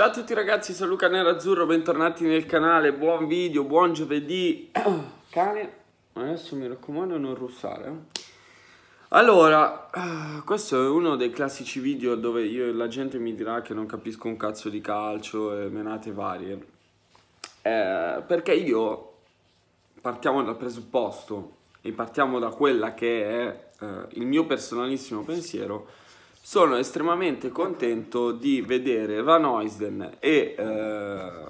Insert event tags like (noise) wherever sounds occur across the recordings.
Ciao a tutti ragazzi, sono Luca Nerazzurro, bentornati nel canale, buon video, buon giovedì (coughs) Cane, adesso mi raccomando non russare eh. Allora, eh, questo è uno dei classici video dove io, la gente mi dirà che non capisco un cazzo di calcio e menate varie eh, Perché io, partiamo dal presupposto e partiamo da quella che è eh, il mio personalissimo pensiero sono estremamente contento di vedere Van Oisden e eh,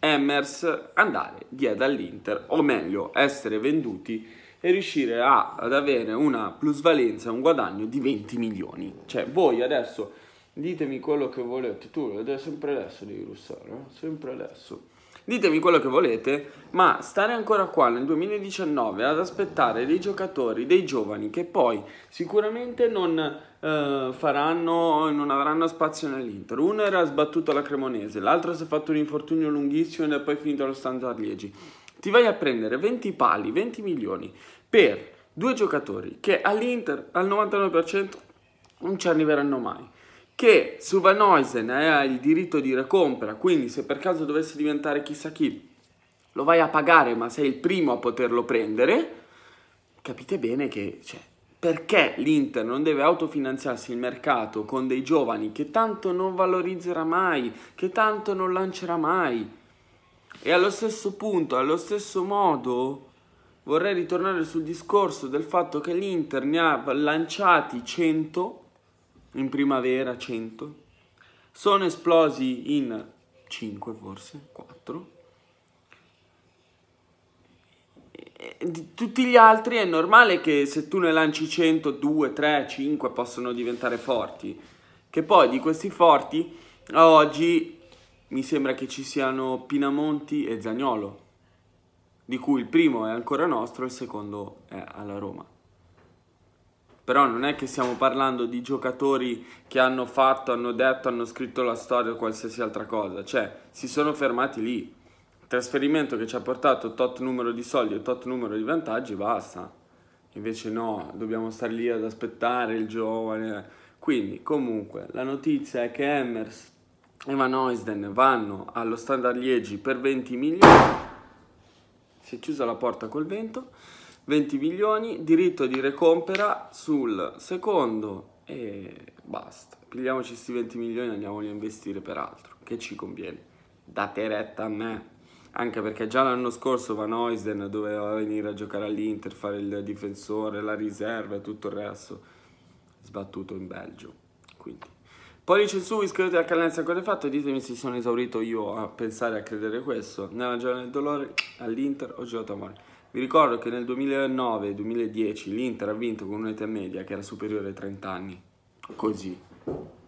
Emmers andare via dall'Inter, o meglio essere venduti e riuscire a, ad avere una plusvalenza, un guadagno di 20 milioni. Cioè voi adesso ditemi quello che volete, tu lo vedrai sempre adesso di russare, eh? sempre adesso. Ditemi quello che volete, ma stare ancora qua nel 2019 ad aspettare dei giocatori, dei giovani che poi sicuramente non, eh, faranno, non avranno spazio nell'Inter. Uno era sbattuto alla Cremonese, l'altro si è fatto un infortunio lunghissimo e poi finito allo Standard Liegi. Ti vai a prendere 20 pali, 20 milioni per due giocatori che all'Inter al 99% non ci arriveranno mai che su Van Huysen hai il diritto di recompra, quindi se per caso dovesse diventare chissà chi, lo vai a pagare ma sei il primo a poterlo prendere, capite bene che cioè, perché l'Inter non deve autofinanziarsi il mercato con dei giovani che tanto non valorizzerà mai, che tanto non lancerà mai. E allo stesso punto, allo stesso modo, vorrei ritornare sul discorso del fatto che l'Inter ne ha lanciati 100 in primavera 100, sono esplosi in 5 forse, 4. E tutti gli altri è normale che se tu ne lanci 100, 2, 3, 5 possono diventare forti. Che poi di questi forti a oggi mi sembra che ci siano Pinamonti e Zagnolo, di cui il primo è ancora nostro e il secondo è alla Roma però non è che stiamo parlando di giocatori che hanno fatto, hanno detto, hanno scritto la storia o qualsiasi altra cosa, cioè si sono fermati lì. Il trasferimento che ci ha portato tot numero di soldi e tot numero di vantaggi, basta. Invece no, dobbiamo stare lì ad aspettare il giovane. Quindi comunque la notizia è che Emmers e Van Oisden vanno allo Standard Liegi per 20 milioni. Si è chiusa la porta col vento. 20 milioni, diritto di recompera sul secondo e basta. Pigliamoci questi 20 milioni e andiamoli a investire per altro, che ci conviene. Date retta a me. Anche perché già l'anno scorso Van Oisden doveva venire a giocare all'Inter, fare il difensore, la riserva e tutto il resto. Sbattuto in Belgio. Quindi. Pollice in su, iscrivetevi al canale se ancora fatto e ditemi se sono esaurito io a pensare a credere questo. Nella giornata del dolore, all'Inter o Giotto Amore. Vi ricordo che nel 2009-2010 l'Inter ha vinto con un'età media che era superiore ai 30 anni. Così.